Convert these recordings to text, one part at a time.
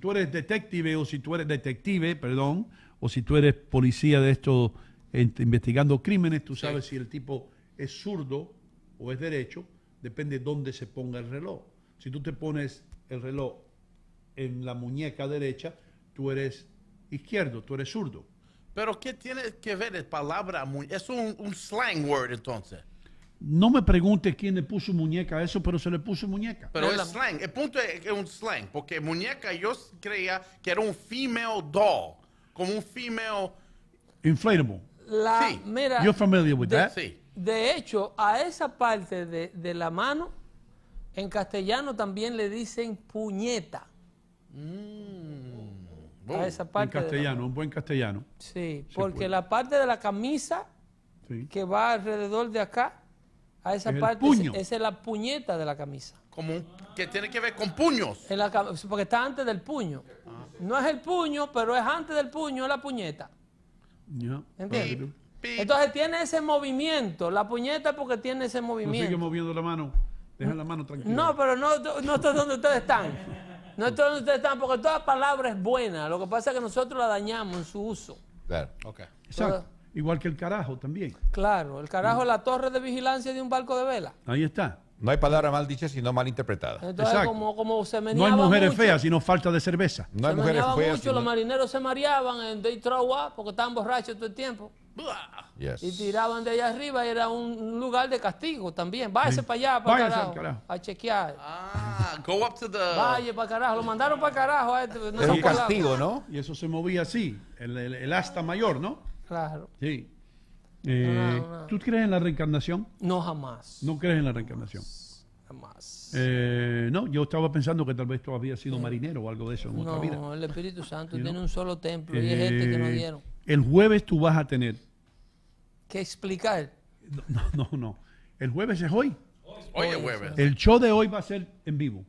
tú eres detective o si tú eres detective, perdón, o si tú eres policía de esto investigando crímenes, tú sabes si el tipo es zurdo o es derecho, depende de dónde se ponga el reloj. Si tú te pones el reloj en la muñeca derecha, tú eres izquierdo, tú eres zurdo. Pero ¿qué tiene que ver la palabra? Es un, un slang word entonces. No me pregunte quién le puso muñeca a eso, pero se le puso muñeca. Pero es slang. El punto es que es un slang, porque muñeca yo creía que era un female doll, como un female... Inflatable. sí. mira, You're familiar with de, that? Sí. De hecho, a esa parte de, la mano, en castellano también le dicen puñeta. Mm. A oh. esa parte. En castellano, un buen castellano. Sí, porque la parte de la camisa que va alrededor de acá esa es parte, Es, la puñeta de la camisa. Como que tiene que ver con puños. porque está antes del puño. No es el puño, pero es antes del puño, es la puñeta. Entonces tiene ese movimiento, la puñeta porque tiene ese movimiento. No sigue moviendo la mano, deja la mano tranquila. No, pero no, estoy donde ustedes están. No estoy donde ustedes están, porque toda palabra es buena. Lo que pasa es que nosotros la dañamos en su uso. Claro, okay Igual que el carajo también. Claro, el carajo es la torre de vigilancia de un barco de vela. Ahí está. No hay palabra mal dicha, sino mal interpretada. Exacto. como, como se no hay mujeres feas, sino falta de cerveza. No hay mujeres feas. Mucho, Los marineros se mareaban en Detroit porque estaban borrachos todo el tiempo. Y tiraban de allá arriba, y era un lugar de castigo también. Váyase para allá, para Váyase carajo, A chequear. Ah, go up Vaya para carajo, lo mandaron para carajo. A este, es un castigo, ¿no? Y eso se movía así, el, el, el asta mayor, ¿no? Claro. Sí. Eh, ¿Tú crees en la reencarnación? No, jamás. ¿No crees en la reencarnación? Jamás. Eh, no, yo estaba pensando que tal vez tú habías sido marinero o algo de eso en otra vida. No, el Espíritu Santo tiene un solo templo y es este que nos eh, dieron. El jueves tú vas a tener. ¿Qué explicar? No, no, no. El jueves es Hoy, hoy es jueves. El show de hoy va a ser en vivo.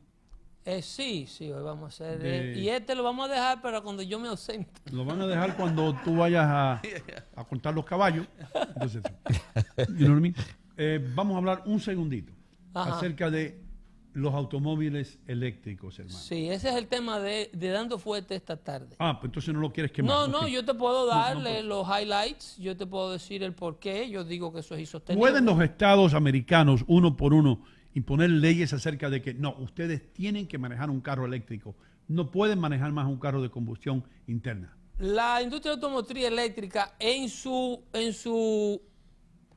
Eh, sí, sí, hoy vamos a hacer. Eh, y este lo vamos a dejar para cuando yo me ausente. Lo van a dejar cuando tú vayas a, a contar los caballos. Entonces, eh, vamos a hablar un segundito acerca de los automóviles eléctricos, hermano. Sí, ese es el tema de, Dando Fuerte esta tarde. Ah, pues entonces no lo quieres que... No, no, no yo te puedo darle pues. los highlights, yo te puedo decir el por qué, yo digo que eso es insostenible. ¿Pueden los estados americanos, uno por uno, imponer leyes acerca de que no, ustedes tienen que manejar un carro eléctrico, no pueden manejar más un carro de combustión interna. La industria automotriz eléctrica en su, en su,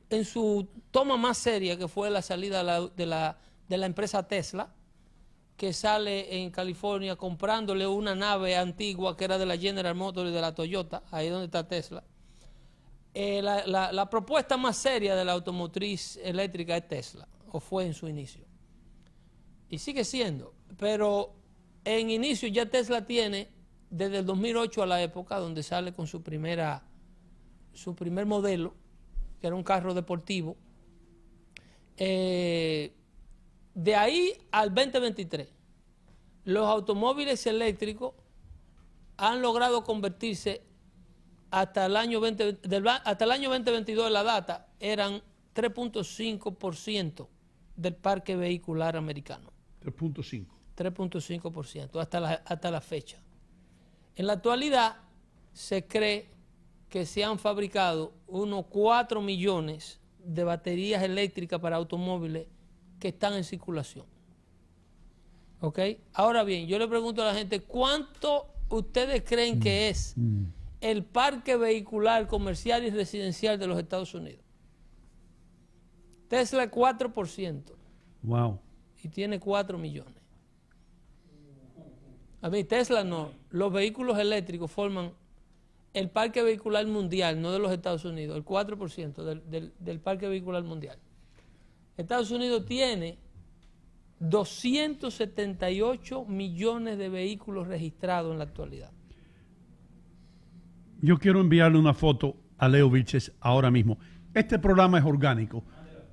en su toma más seria, que fue la salida de la, empresa Tesla, que sale en California comprándole una nave antigua que era de la General Motors y de la Toyota, ahí donde está Tesla. Eh, la propuesta más seria de la automotriz eléctrica es Tesla o fue en su inicio. Y sigue siendo, pero en inicio ya Tesla tiene desde el 2008 a la época donde sale con su primera su primer modelo, que era un carro deportivo. Eh, de ahí al 2023, los automóviles eléctricos han logrado convertirse hasta el año, 20, hasta el año 2022 la data, eran 3.5% del parque vehicular americano. 3.5. 3.5% hasta la, hasta la fecha. En la actualidad se cree que se han fabricado unos 4 millones de baterías eléctricas para automóviles que están en circulación. ¿Ok? Ahora bien, yo le pregunto a la gente, ¿cuánto ustedes creen que mm. es mm. el parque vehicular comercial y residencial de los Estados Unidos? Tesla 4%. Wow. Y tiene 4 millones. A mí, Tesla no. Los vehículos eléctricos forman el parque vehicular mundial, no de los Estados Unidos, el 4% del, del, parque vehicular mundial. Estados Unidos tiene 278 millones de vehículos registrados en la actualidad. Yo quiero enviarle una foto a Leo Vilches ahora mismo. Este programa es orgánico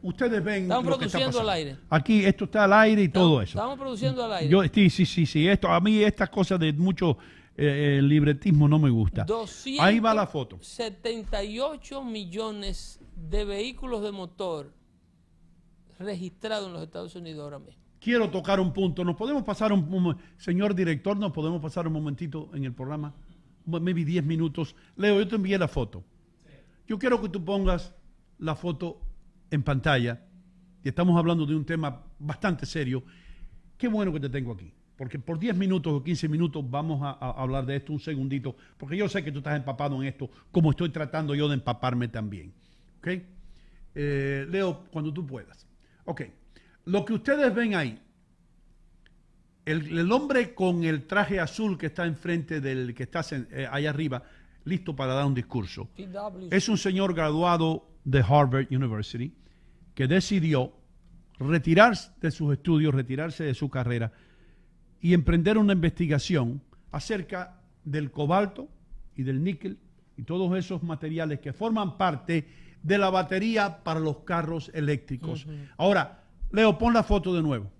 ustedes ven. Estamos produciendo está al aire. Aquí esto está al aire y todo eso. Estamos produciendo al aire. sí, sí, sí, sí. Esto, a mí estas cosas de mucho eh, eh, libretismo no me gusta. Ahí va la foto. 78 millones de vehículos de motor registrados en los Estados Unidos ahora mismo. Quiero tocar un punto. ¿Nos podemos pasar un, señor director, nos podemos pasar un momentito en el programa? Maybe 10 minutos. Leo, yo te envié la foto. Yo quiero que tú pongas la foto en pantalla, y estamos hablando de un tema bastante serio, qué bueno que te tengo aquí. Porque por 10 minutos o 15 minutos vamos a, hablar de esto un segundito, porque yo sé que tú estás empapado en esto, como estoy tratando yo de empaparme también. ¿Ok? Eh, Leo, cuando tú puedas. Ok. Lo que ustedes ven ahí, el, hombre con el traje azul que está enfrente del que está eh, ahí allá arriba, listo para dar un discurso. Es un señor graduado de Harvard University que decidió retirarse de sus estudios, retirarse de su carrera y emprender una investigación acerca del cobalto y del níquel y todos esos materiales que forman parte de la batería para los carros eléctricos. Ahora, Leo, pon la foto de nuevo.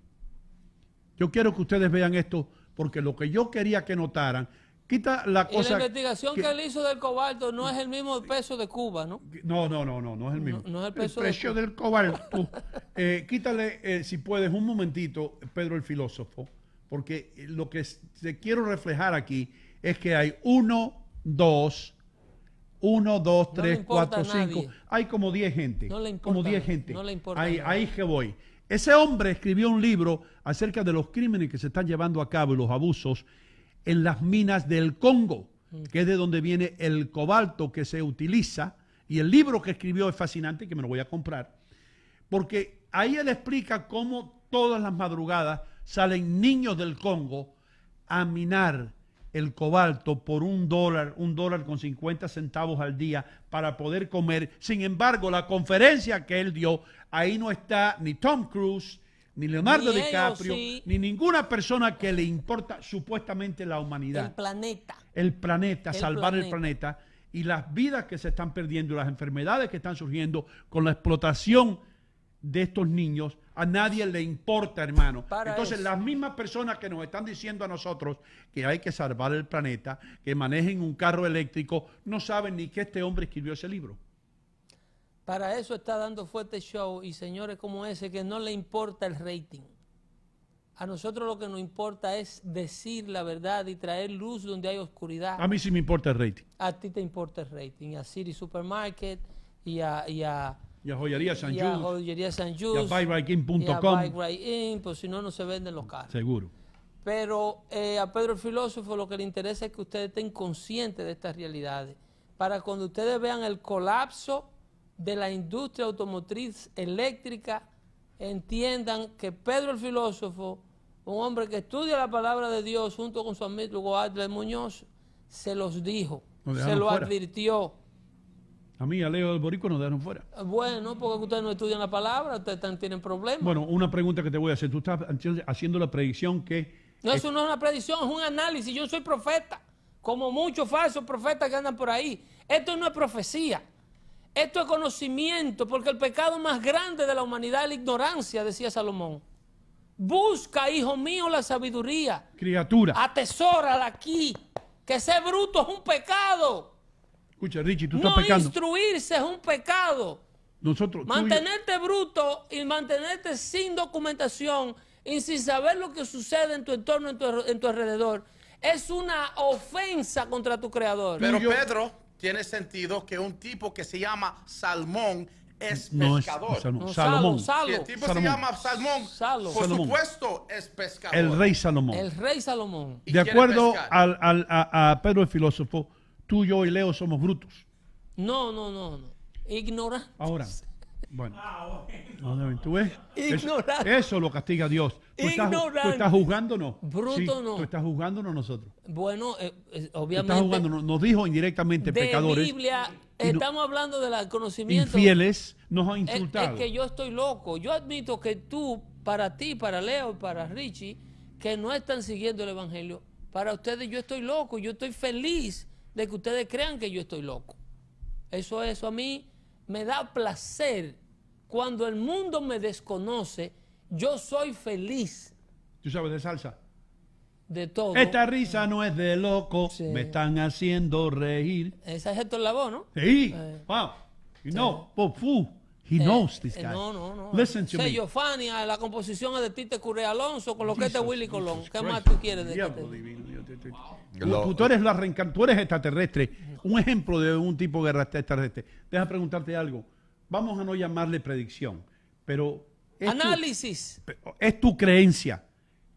Yo quiero que ustedes vean esto porque lo que yo quería que notaran quita la cosa. la investigación que, él hizo del cobalto no es el mismo peso de Cuba, ¿no? No, no, no, no, no es el mismo. el, precio del cobalto. Eh, quítale, eh, si puedes, un momentito, Pedro el filósofo, porque lo que te quiero reflejar aquí es que hay uno, dos, uno, dos, tres, cuatro, cinco. Hay como diez gente. No le importa. Como diez gente. No le importa. Ahí, ahí que voy. Ese hombre escribió un libro acerca de los crímenes que se están llevando a cabo y los abusos en las minas del Congo, mm. que es de donde viene el cobalto que se utiliza. Y el libro que escribió es fascinante, que me lo voy a comprar, porque ahí él explica cómo todas las madrugadas salen niños del Congo a minar el cobalto por un dólar, un dólar con 50 centavos al día para poder comer. Sin embargo, la conferencia que él dio, ahí no está ni Tom Cruise, ni Leonardo DiCaprio, ni ninguna persona que le importa supuestamente la humanidad. El planeta. El planeta, salvar el planeta. Y las vidas que se están perdiendo, las enfermedades que están surgiendo con la explotación de estos niños, a nadie le importa, hermano. Entonces, las mismas personas que nos están diciendo a nosotros que hay que salvar el planeta, que manejen un carro eléctrico, no saben ni que este hombre escribió ese libro. Para eso está dando fuerte show y señores como ese que no le importa el rating. A nosotros lo que nos importa es decir la verdad y traer luz donde hay oscuridad. A mí sí me importa el rating. A ti te importa el rating. A City Supermarket y a... Y a Joyería San Y a Joyería San a BuyRightIn.com. Pues si no, no se venden los carros. Seguro. Pero eh, a Pedro el Filósofo lo que le interesa es que ustedes estén conscientes de estas realidades. Para cuando ustedes vean el colapso de la industria automotriz eléctrica entiendan que Pedro el filósofo, un hombre que estudia la palabra de Dios junto con su amigo Adler Muñoz, se los dijo, se lo advirtió. A mí, a Leo del Borico nos dejaron fuera. Bueno, porque ustedes no estudian la palabra, ustedes tienen problemas. Bueno, una pregunta que te voy a hacer. Tú estás haciendo la predicción que... No, eso no es una predicción, es un análisis. Yo soy profeta, como muchos falsos profetas que andan por ahí. Esto no es profecía. Esto es conocimiento, porque el pecado más grande de la humanidad es la ignorancia, decía Salomón. Busca, hijo mío, la sabiduría. Criatura. Atesórala aquí. Que ser bruto es un pecado. Escucha, Richie, tú estás no instruirse es un pecado. Nosotros, mantenerte bruto y mantenerte sin documentación y sin saber lo que sucede en tu entorno, en tu, alrededor, es una ofensa contra tu creador. Pero Pedro, tiene sentido que un tipo que se llama Salmón es pescador. Salmón. Salomón. el tipo se llama Salmón, por supuesto es pescador. El rey Salomón. El rey Salomón. De acuerdo al, a, Pedro el filósofo, tú, yo y Leo somos brutos. No, no, no, no. Ignorantes. Ahora, bueno. Ah, eso, lo castiga Dios. ¿Tú estás, ¿Tú juzgándonos? Bruto no. Tú estás juzgándonos nosotros. Bueno, eh, eh, obviamente. Estás Nos dijo indirectamente de pecadores. Biblia, eh, estamos hablando del conocimiento. Infieles nos han insultado. Es, que yo estoy loco. Yo admito que tú, para ti, para Leo y para Richie, que no están siguiendo el evangelio, para ustedes yo estoy loco. Yo estoy feliz de que ustedes crean que yo estoy loco. Eso, eso a mí me da placer. Cuando el mundo me desconoce, yo soy feliz. ¿Tú sabes de salsa? De todo. Esta risa no es de loco, me están haciendo reír. Esa es Héctor labo, ¿no? Sí, eh. wow. no, pofú. He eh, knows this eh, guy. No, no, no. Listen Fania, la composición es de Tite Curry Alonso, con lo que es de Willy Colón. ¿Qué más tú quieres de Diablo divino. Tú, eres la tú eres extraterrestre. Un ejemplo de un tipo de guerra extraterrestre. Deja preguntarte algo. Vamos a no llamarle predicción, pero. Análisis. es tu creencia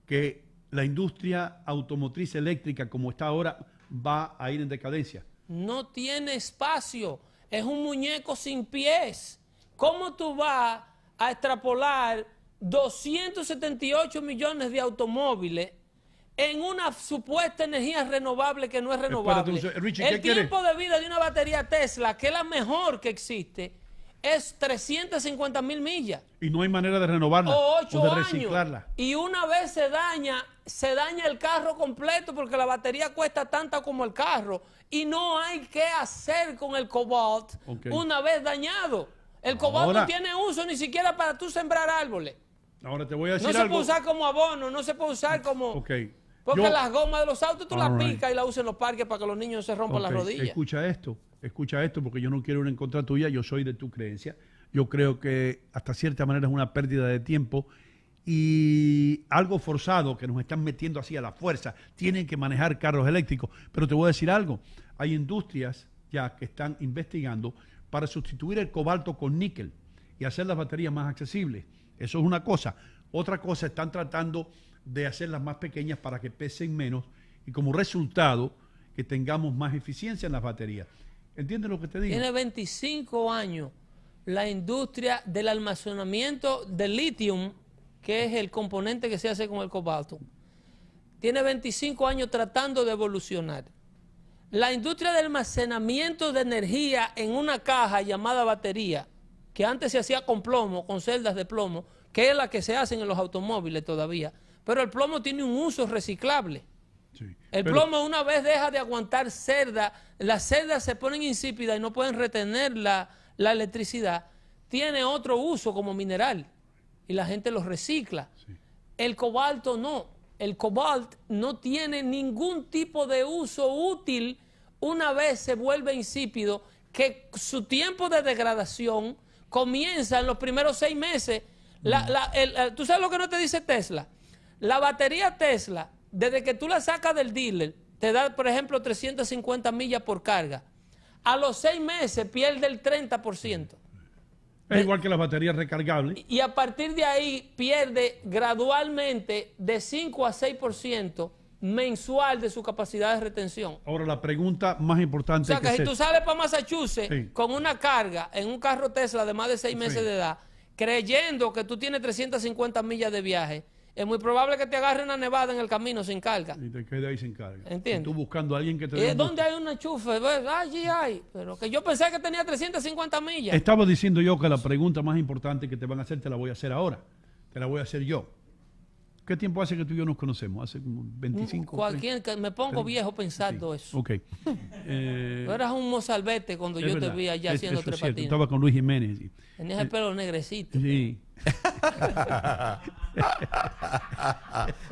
que la industria automotriz eléctrica, como está ahora, va a ir en decadencia. No tiene espacio. Es un muñeco sin pies ¿Cómo tú vas a extrapolar 278 millones de automóviles en una supuesta energía renovable que no es renovable. el tiempo de vida de una batería Tesla, que es la mejor que existe, es 350 mil millas. Y no hay manera de renovarla o, de años. Y una vez se daña, se daña el carro completo porque la batería cuesta tanto como el carro. Y no hay qué hacer con el cobalt una vez dañado. El cobalto no tiene uso ni siquiera para tú sembrar árboles. Ahora te voy a decir No se puede usar como abono, no se puede usar como... Ok. Porque las gomas de los autos tú las picas y las usas en los parques para que los niños se rompan las rodillas. Escucha esto, escucha esto, porque yo no quiero ir en contra tuya, yo soy de tu creencia. Yo creo que hasta cierta manera es una pérdida de tiempo y algo forzado que nos están metiendo así a la fuerza. Tienen que manejar carros eléctricos. Pero te voy a decir algo, hay industrias ya que están investigando para sustituir el cobalto con níquel y hacer las baterías más accesibles. Eso es una cosa. Otra cosa, están tratando de hacerlas más pequeñas para que pesen menos y como resultado que tengamos más eficiencia en las baterías. ¿Entiendes lo que te digo? Tiene 25 años la industria del almacenamiento de litio, que es el componente que se hace con el cobalto. Tiene 25 años tratando de evolucionar. La industria de almacenamiento de energía en una caja llamada batería, que antes se hacía con plomo, con celdas de plomo, que es la que se hacen en los automóviles todavía, pero el plomo tiene un uso reciclable. el plomo una vez deja de aguantar cerda, las cerdas se ponen insípidas y no pueden retener la, electricidad, tiene otro uso como mineral y la gente lo recicla. El cobalto no el cobalt no tiene ningún tipo de uso útil una vez se vuelve insípido, que su tiempo de degradación comienza en los primeros seis meses. Mm. Eh, ¿Tú sabes lo que no te dice Tesla? La batería Tesla, desde que tú la sacas del dealer, te da, por ejemplo, 350 millas por carga. A los seis meses pierde el 30%. Es igual que las baterías recargables. Y a partir de ahí pierde gradualmente de 5 a 6% mensual de su capacidad de retención. Ahora la pregunta más importante. O sea, que, si tú sales para Massachusetts con una carga en un carro Tesla de más de 6 meses de edad, creyendo que tú tienes 350 millas de viaje, es muy probable que te agarre una nevada en el camino sin carga. Y te quedes ahí sin carga. ¿Entiendes? Y tú buscando a alguien que te dé. Eh, ¿Dónde hay un enchufe? Allí hay. Pero que yo pensé que tenía 350 millas. Estaba diciendo yo que la pregunta más importante que te van a hacer te la voy a hacer ahora. Te la voy a hacer yo. ¿Qué tiempo hace que tú y yo nos conocemos? ¿Hace como 25? Mm, años. me pongo viejo pensando eso. Ok. Eh, tú eras un mozalbete cuando yo te vi allá haciendo tres Estaba con Luis Jiménez. Tenías el eh, pelo negrecito. Sí.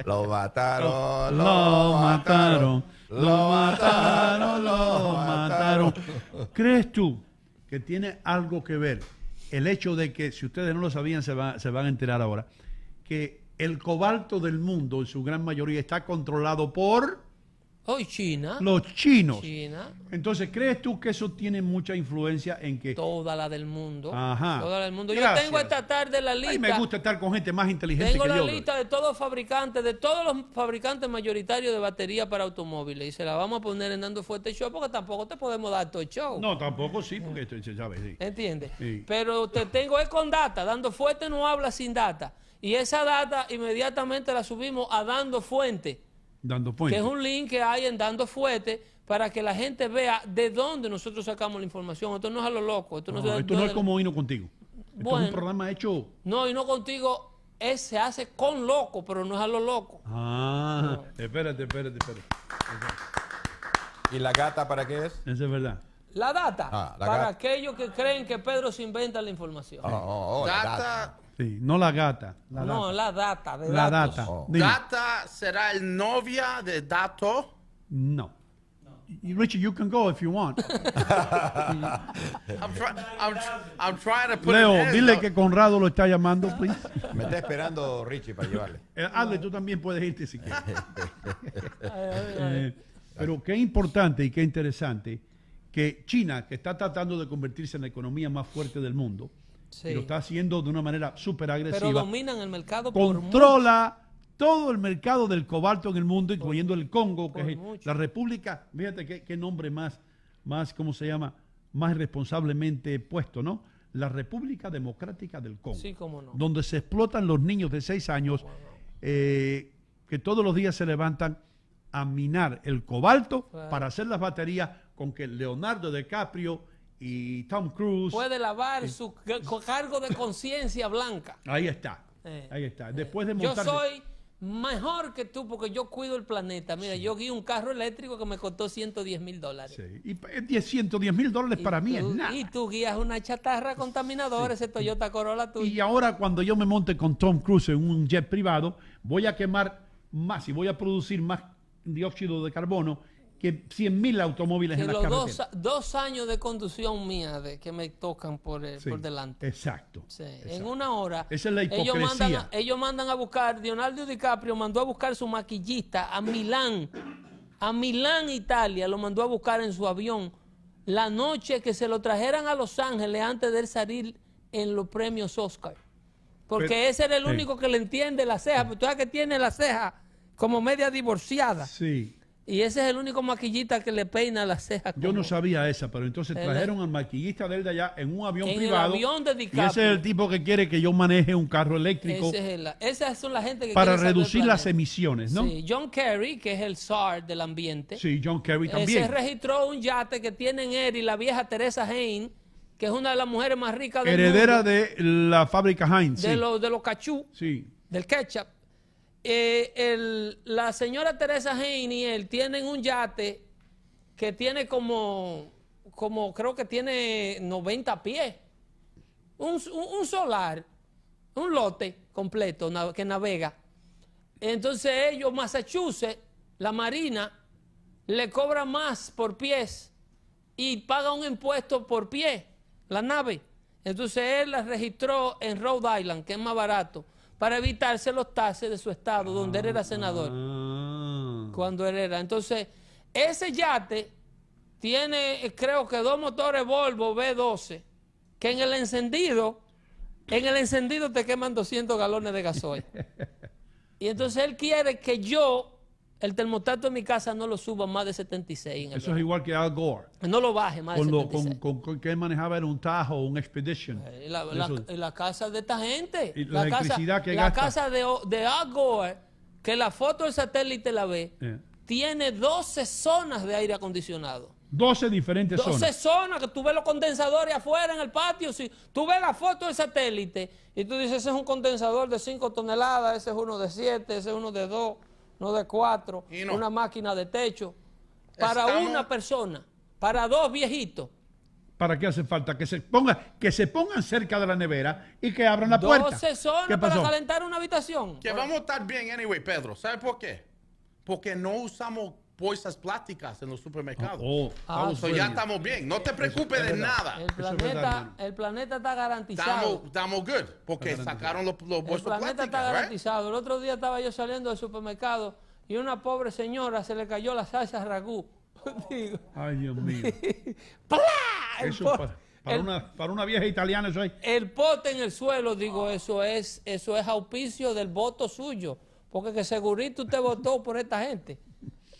lo mataron, lo, mataron, lo mataron, lo mataron. ¿Crees tú que tiene algo que ver el hecho de que, si ustedes no lo sabían, se, se van a enterar ahora, que el cobalto del mundo en su gran mayoría está controlado por... Hoy oh, China. Los chinos. China. Entonces, ¿crees tú que eso tiene mucha influencia en que... Toda la del mundo. Ajá. Toda la del mundo. Yo tengo esta tarde la lista... Ay, me gusta estar con gente más inteligente yo. Tengo la lista de todos los fabricantes, de todos los fabricantes mayoritarios de batería para automóviles. Y se la vamos a poner en Dando Fuerte Show porque tampoco te podemos dar todo el show. No, tampoco sí, porque esto ya sabe, ¿Entiendes? Sí. Pero te tengo es con data. Dando Fuerte no habla sin data. Y esa data inmediatamente la subimos a Dando Fuente. Dando Fuente. Que es un link que hay en Dando Fuente para que la gente vea de dónde nosotros sacamos la información. Esto no es a lo loco. Esto no, es como Hino Contigo. es un programa hecho... No, Hino Contigo se hace con loco, pero no es a lo loco. Ah, espérate, espérate, espérate. ¿Y la gata para qué es? Esa es verdad. La data. Ah, para aquellos que creen que Pedro se inventa la información. Oh, oh, oh, la no la gata. no, data. la data. De la data. Data será el novia de dato. No. richie Richard, you can go if you want. I'm, trying to put Leo, dile que Conrado lo está llamando, please. Me está esperando Richie para llevarle. Eh, tú también puedes irte si quieres. Eh, pero qué importante y qué interesante que China, que está tratando de convertirse en la economía más fuerte del mundo, lo está haciendo de una manera súper agresiva. Pero dominan el mercado Controla todo el mercado del cobalto en el mundo, incluyendo el Congo, que es la república. Fíjate qué, nombre más, más, ¿cómo se llama? Más responsablemente puesto, ¿no? La República Democrática del Congo. Sí, no. Donde se explotan los niños de 6 años, eh, que todos los días se levantan a minar el cobalto para hacer las baterías con que Leonardo DiCaprio y Tom Cruise... Puede lavar eh, su cargo de conciencia blanca. Ahí está, eh, ahí está. Eh, Después de montar... Yo soy mejor que tú porque yo cuido el planeta. Mira, yo guío un carro eléctrico que me costó 110 mil dólares. Sí. Y 110 mil dólares para mí es nada. Y tú guías una chatarra contaminadora, ese Toyota Corolla tuyo. Y ahora cuando yo me monte con Tom Cruise en un jet privado, voy a quemar más y voy a producir más dióxido de carbono que mil automóviles en las los Dos, años de conducción mía de, que me tocan por, por delante. Exacto, En una hora. Esa es la Ellos mandan, a, buscar, Leonardo DiCaprio mandó a buscar su maquillista a Milán, a Milán, Italia, lo mandó a buscar en su avión. La noche que se lo trajeran a Los Ángeles antes de él salir en los premios Oscar. Porque ese era el único que le entiende la ceja, pero tú sabes que tiene la ceja como media divorciada. Sí. Y ese es el único maquillista que le peina las cejas. Yo no sabía esa, pero entonces trajeron al maquillista de él de allá en un avión privado. El avión dedicado. y ese es el tipo que quiere que yo maneje un carro eléctrico. Es la gente que Para reducir las emisiones, ¿no? Sí, John Kerry, que es el SAR del ambiente. Sí, John Kerry eh, también. Se registró un yate que tienen él y la vieja Teresa Hain, que es una de las mujeres más ricas del Heredera de la fábrica Heinz. De, los, de los cachú. Sí. Del ketchup. Eh, la señora Teresa y él tienen un yate que tiene como, como creo que tiene 90 pies. Un, solar, un lote completo que navega. Entonces ellos, Massachusetts, la Marina, le cobra más por pies y paga un impuesto por pie, la nave. Entonces él la registró en Rhode Island, que es más barato para evitarse los tases de su estado, donde él era senador. Ah. Cuando él era. Entonces, ese yate tiene, creo que dos motores Volvo B12, que en el encendido, en el encendido te queman 200 galones de gasoil. y entonces él quiere que yo el termostato en mi casa no lo suba más de 76. Eso es igual que Al Gore. No lo baje más de 76. con, con, con, que él manejaba era un Tajo, un Expedition. En eh, la, casa de esta gente. Y la, electricidad casa, que La casa de, de, Al Gore, que la foto del satélite la ve, eh. tiene 12 zonas de aire acondicionado. 12 diferentes zonas. 12 zonas que tú ves los condensadores afuera en el patio. Si tú ves la foto del satélite y tú dices, ese es un condensador de 5 toneladas, ese es uno de 7, ese es uno de 2 no de cuatro, una máquina de techo. Para una persona, para dos viejitos. ¿Para qué hace falta? Que se, ponga, que se pongan cerca de la nevera y que abran la puerta. Dos son para calentar una habitación. Que vamos a estar bien anyway, Pedro. ¿Sabes por qué? Porque no usamos bolsas plásticas en los supermercados. Oh, oh. Ah, ya estamos bien. No te preocupes de nada. El planeta, el planeta está garantizado. Estamos, good. Porque sacaron los, bolsos plásticos. El planeta está garantizado. El otro día estaba yo saliendo del supermercado y una pobre señora se le cayó la salsa ragú. Ay, Dios mío. para, una, para una vieja italiana eso El pote en el suelo, digo, eso es eso es auspicio del voto suyo. Porque que segurito usted votó por esta gente.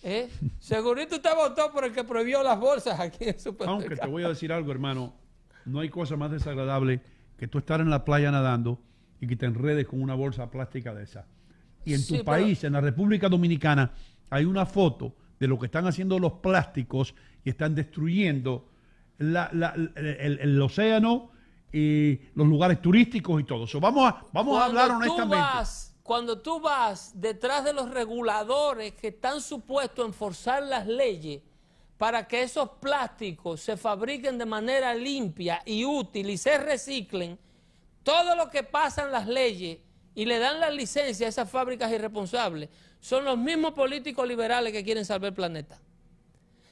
¿Eh? Segurito usted votó por el que prohibió las bolsas aquí en su Aunque te voy a decir algo, hermano. No hay cosa más desagradable que tú estar en la playa nadando y que te enredes con una bolsa plástica de esa. Y en tu país, en la República Dominicana, hay una foto de lo que están haciendo los plásticos y están destruyendo el, océano y los lugares turísticos y todo eso. Vamos a, vamos a hablar honestamente cuando tú vas detrás de los reguladores que están supuestos a enforzar las leyes para que esos plásticos se fabriquen de manera limpia y útil y se reciclen, todo lo que pasan las leyes y le dan la licencia a esas fábricas irresponsables son los mismos políticos liberales que quieren salvar el planeta.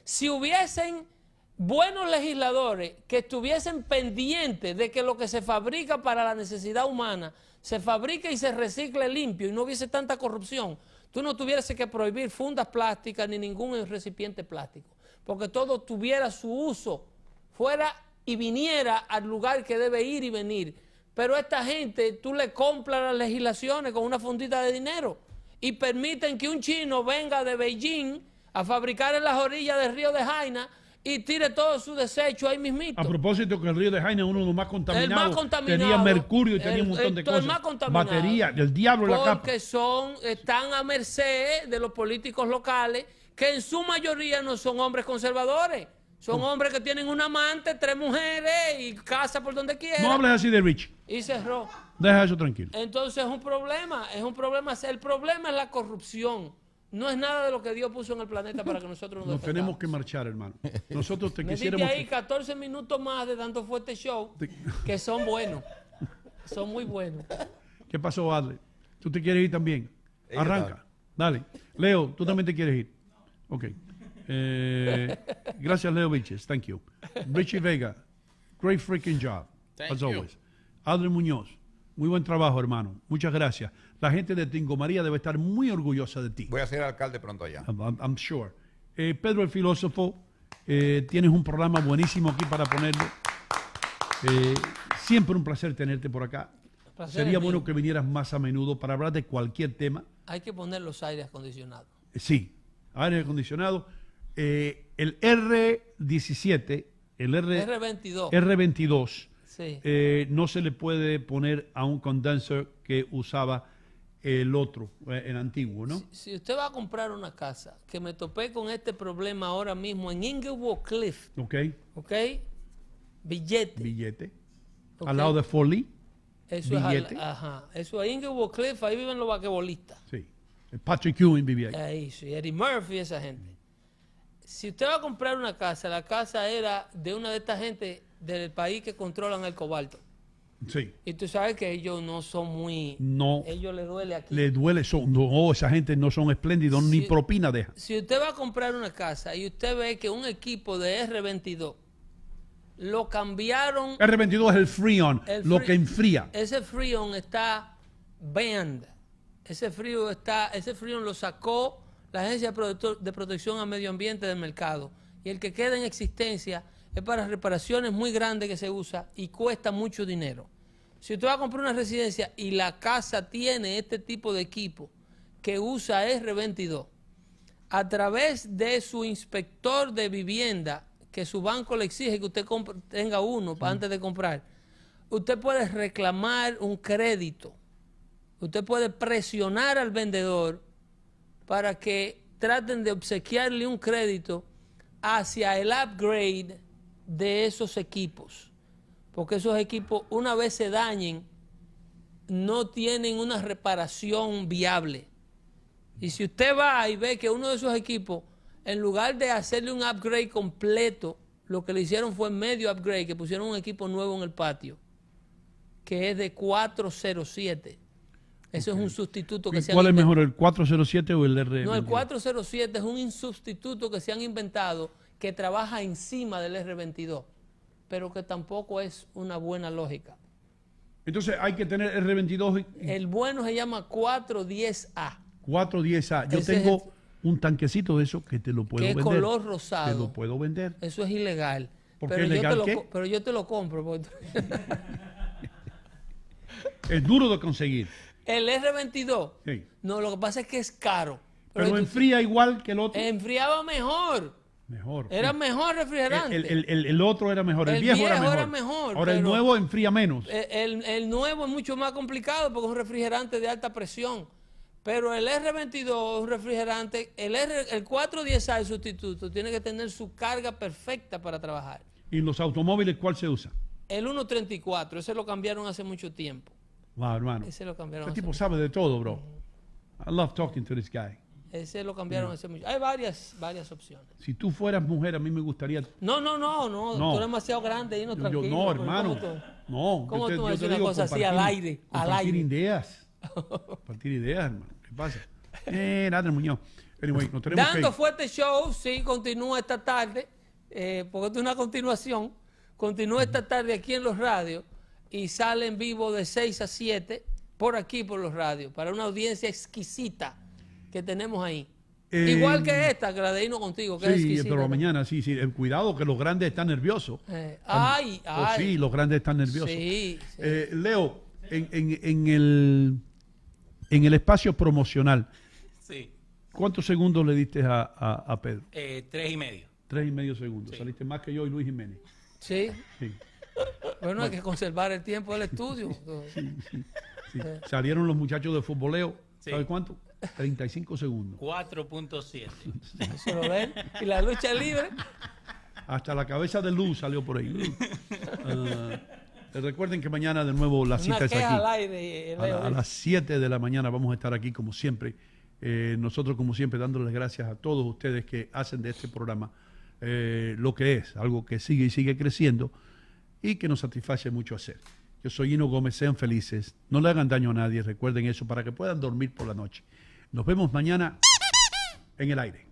Si hubiesen buenos legisladores que estuviesen pendientes de que lo que se fabrica para la necesidad humana se fabrica y se recicla limpio y no hubiese tanta corrupción, tú no tuvieras que prohibir fundas plásticas ni ningún recipiente plástico, porque todo tuviera su uso, fuera y viniera al lugar que debe ir y venir. Pero a esta gente tú le compras las legislaciones con una fundita de dinero y permiten que un chino venga de Beijing a fabricar en las orillas del río de Jaina y tire todo su desecho ahí mismito. A propósito que el río de Jaina es uno de los más contaminados. El más contaminado, tenía mercurio y tenía un montón de cosas. El más contaminado. Batería, del diablo la capa. Porque son, están a merced de los políticos locales que en su mayoría no son hombres conservadores. Son oh. hombres que tienen un amante, tres mujeres y casa por donde quieran. No hables así de Rich. Y cerró. Deja eso tranquilo. Entonces es un problema, es un problema. El problema es la corrupción. No es nada de lo que Dios puso en el planeta para que nosotros nos, nos tenemos que marchar, hermano. Nosotros te quisiéramos. ahí 14 minutos más de tanto fuerte show que son buenos. Son muy buenos. ¿Qué pasó, Adler? ¿Tú te quieres ir también? Arranca. Dale. Leo, ¿tú también te quieres ir? Ok. Eh, gracias, Leo Biches. Thank you. Richie Vega. Great freaking job. as always. Adler Muñoz. Muy buen trabajo, hermano. Muchas gracias. La gente de Tingo María debe estar muy orgullosa de ti. Voy a ser alcalde pronto allá. I'm, sure. Eh, Pedro el Filósofo, eh, tienes un programa buenísimo aquí para ponerlo. Eh, siempre un placer tenerte por acá. Sería bueno que vinieras más a menudo para hablar de cualquier tema. Hay que poner los aires acondicionados. Sí, aire acondicionado. el R17, el R22. R22 eh, no se le puede poner a un condenser que usaba el otro, eh, el antiguo, ¿no? Si, usted va a comprar una casa, que me topé con este problema ahora mismo en Inglewood Cliff. Ok. Ok. Billete. Billete. Al lado de Foley. Eso es Inglewood Cliff, ahí viven los vaquebolistas. Sí. Patrick Ewing vivía ahí. Ahí, sí. Eddie Murphy, esa gente. Si usted va a comprar una casa, la casa era de una de estas gente del país que controlan el cobalto. Sí. Y tú sabes que ellos no son muy. No. Ellos les duele aquí. Le duele, son, no, esa gente no son espléndidos, ni propina deja Si usted va a comprar una casa y usted ve que un equipo de R22 lo cambiaron. R22 es el Freon, lo que enfría. Ese Freon está banned. Ese frío está, ese Freon lo sacó la Agencia de Protección al Medio Ambiente del mercado. Y el que queda en existencia es para reparaciones muy grandes que se usa y cuesta mucho dinero. Si usted va a comprar una residencia y la casa tiene este tipo de equipo que usa R22, a través de su inspector de vivienda, que su banco le exige que usted tenga uno antes de comprar, usted puede reclamar un crédito. Usted puede presionar al vendedor para que traten de obsequiarle un crédito hacia el upgrade de esos equipos, porque esos equipos una vez se dañen, no tienen una reparación viable. Y si usted va y ve que uno de esos equipos, en lugar de hacerle un upgrade completo, lo que le hicieron fue medio upgrade, que pusieron un equipo nuevo en el patio, que es de 407. Eso es un sustituto que se ¿Cuál es mejor, el 407 o el RM? No, el 407 es un insustituto que se han inventado que trabaja encima del R22, pero que tampoco es una buena lógica. Entonces hay que tener R22. El bueno se llama 410A. 410A. Yo tengo un tanquecito de eso que te lo puedo vender. vender. color rosado. Te lo puedo vender. Eso es ilegal. ¿Por pero, ilegal yo te lo, pero yo te lo compro. es duro de conseguir. El R22. Sí. No, lo que pasa es que es caro. Pero, pero enfría igual que el otro. Enfriaba mejor. Mejor. Era mejor refrigerante. El, el, el, otro era mejor. El, viejo, era, mejor. Ahora el nuevo enfría menos. El, nuevo es mucho más complicado porque es un refrigerante de alta presión. Pero el R22 es un refrigerante. El, R, el 410A, el sustituto, tiene que tener su carga perfecta para trabajar. ¿Y los automóviles cuál se usa? El 134. Ese lo cambiaron hace mucho tiempo. Wow, hermano. Ese lo cambiaron. Este tipo sabe de todo, bro. I love talking to this guy. Ese lo cambiaron ese muchacho. Hay varias, varias opciones. Si tú fueras mujer, a mí me gustaría. No, no, no, no. no. Tú eres demasiado grande y no tranquilo. Pues, yo, no, hermano. No, no. ¿Cómo tú me una cosa así al aire? Al aire. Partir ideas. Partir ideas, hermano. ¿Qué pasa? Eh, nada Muñoz. Anyway, nos tenemos Dando fuerte show, sí, continúa esta tarde, eh, porque esto es una continuación. Continúa esta tarde aquí en los radios y sale en vivo de 6 a 7 por aquí, por los radios, para una audiencia exquisita que tenemos ahí. Eh, Igual que esta, que la de contigo. Que sí, pero mañana, sí, sí. Cuidado que los grandes están nerviosos. Eh, ay, ay. sí, los grandes están nerviosos. Eh, Leo, en, en, en, el, en el espacio promocional, ¿cuántos segundos le diste a, a, Pedro? tres y medio. Tres y medio segundos. Saliste más que yo y Luis Jiménez. Sí. Bueno, hay que conservar el tiempo del estudio. Salieron los muchachos de Leo ¿Sabes cuánto? 35 segundos. 4.7. Se lo ven. Y la lucha libre. Hasta la cabeza de Luz salió por ahí. Ah, eh, recuerden que mañana de nuevo la cita es aquí. Eh, a, las 7 de la mañana vamos a estar aquí como siempre. Eh, nosotros como siempre dándoles gracias a todos ustedes que hacen de este programa lo que es, algo que sigue y sigue creciendo y que nos satisface mucho hacer. Yo soy Hino Gómez, sean felices, no le hagan daño a nadie, recuerden eso, para que puedan dormir por la noche. Nos vemos mañana en el aire.